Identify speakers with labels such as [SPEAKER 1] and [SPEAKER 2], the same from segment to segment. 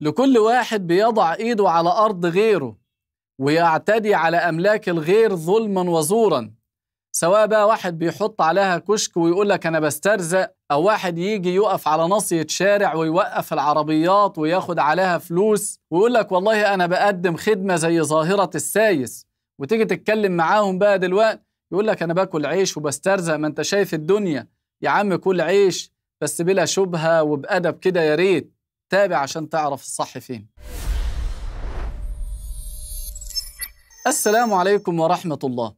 [SPEAKER 1] لكل واحد بيضع ايده على ارض غيره ويعتدي على املاك الغير ظلما وزورا سواء بقى واحد بيحط عليها كشك ويقول لك انا بسترزق او واحد يجي يقف على ناصيه شارع ويوقف العربيات وياخد عليها فلوس ويقول لك والله انا بقدم خدمه زي ظاهره السايس وتيجي تتكلم معاهم بقى دلوقتي يقول لك انا باكل عيش وبسترزق ما انت شايف الدنيا يا عم كل عيش بس بلا شبهه وبادب كده يا ريت تابع عشان تعرف الصح فين السلام عليكم ورحمة الله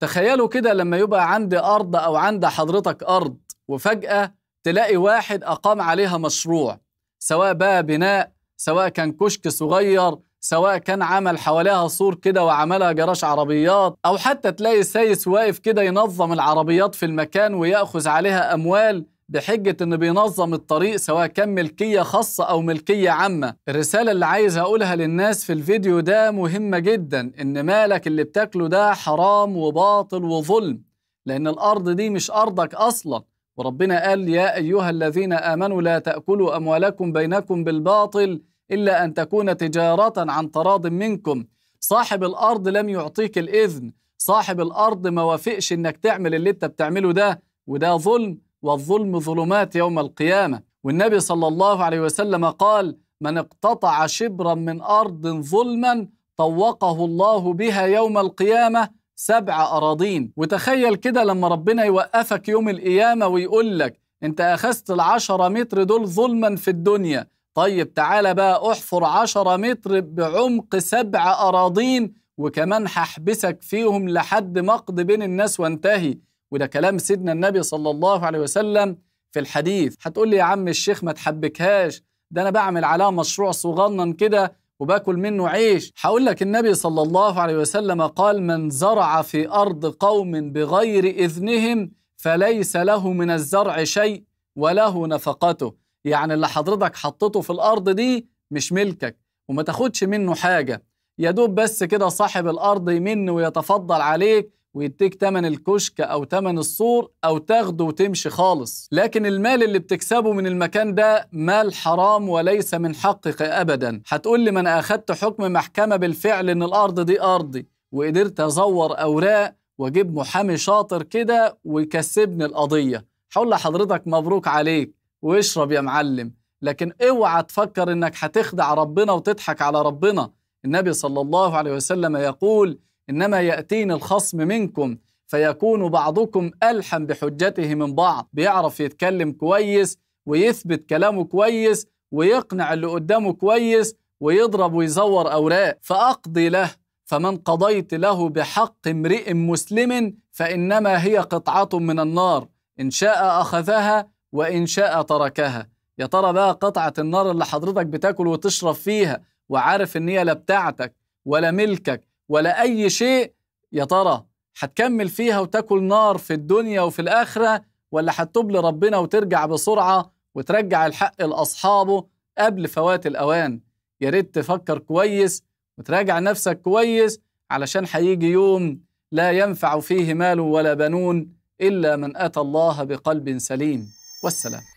[SPEAKER 1] تخيلوا كده لما يبقى عندي أرض أو عند حضرتك أرض وفجأة تلاقي واحد أقام عليها مشروع سواء بقى بناء سواء كان كشك صغير سواء كان عمل حواليها سور كده وعملها جراج عربيات أو حتى تلاقي سايس واقف كده ينظم العربيات في المكان ويأخذ عليها أموال بحجة إنه بينظم الطريق سواء كان ملكية خاصة أو ملكية عامة الرسالة اللي عايز أقولها للناس في الفيديو ده مهمة جدا إن مالك اللي بتاكله ده حرام وباطل وظلم لأن الأرض دي مش أرضك أصلا وربنا قال يا أيها الذين آمنوا لا تأكلوا أموالكم بينكم بالباطل إلا أن تكون تجارة عن تراض منكم صاحب الأرض لم يعطيك الإذن صاحب الأرض ما وافقش إنك تعمل اللي أنت بتعمله ده وده ظلم والظلم ظلمات يوم القيامة والنبي صلى الله عليه وسلم قال من اقتطع شبرا من أرض ظلما طوقه الله بها يوم القيامة سبع أراضين وتخيل كده لما ربنا يوقفك يوم القيامة ويقول لك انت أخذت العشرة متر دول ظلما في الدنيا طيب تعالى بقى احفر عشرة متر بعمق سبع أراضين وكمان هحبسك فيهم لحد مقض بين الناس وانتهي وده كلام سيدنا النبي صلى الله عليه وسلم في الحديث هتقول لي يا عم الشيخ ما تحبكهاش ده انا بعمل على مشروع صغنن كده وباكل منه عيش هقول لك النبي صلى الله عليه وسلم قال من زرع في ارض قوم بغير اذنهم فليس له من الزرع شيء وله نفقته يعني اللي حضرتك حطيته في الارض دي مش ملكك وما تاخدش منه حاجه يا دوب بس كده صاحب الارض يمن ويتفضل عليك ويديك تمن الكشك أو تمن السور أو تاخده وتمشي خالص لكن المال اللي بتكسبه من المكان ده مال حرام وليس من حقك أبدا هتقول لي ما أنا أخدت حكم محكمة بالفعل إن الأرض دي أرضي وقدرت أزور أوراق وأجيب محامي شاطر كده ويكسبني القضية هقول لحضرتك مبروك عليك واشرب يا معلم لكن اوعى تفكر انك هتخدع ربنا وتضحك على ربنا النبي صلى الله عليه وسلم يقول إنما يأتيني الخصم منكم فيكون بعضكم ألحم بحجته من بعض بيعرف يتكلم كويس ويثبت كلامه كويس ويقنع اللي قدامه كويس ويضرب ويزور أوراق فأقضي له فمن قضيت له بحق امرئ مسلم فإنما هي قطعة من النار إن شاء أخذها وإن شاء تركها يا ترى بقى قطعة النار اللي حضرتك بتاكل وتشرب فيها وعارف إن هي لا بتاعتك ولا ملكك ولا أي شيء يا ترى هتكمل فيها وتاكل نار في الدنيا وفي الآخرة ولا هتتوب لربنا وترجع بسرعة وترجع الحق لأصحابه قبل فوات الأوان يا ريت تفكر كويس وتراجع نفسك كويس علشان هيجي يوم لا ينفع فيه مال ولا بنون إلا من أتى الله بقلب سليم والسلام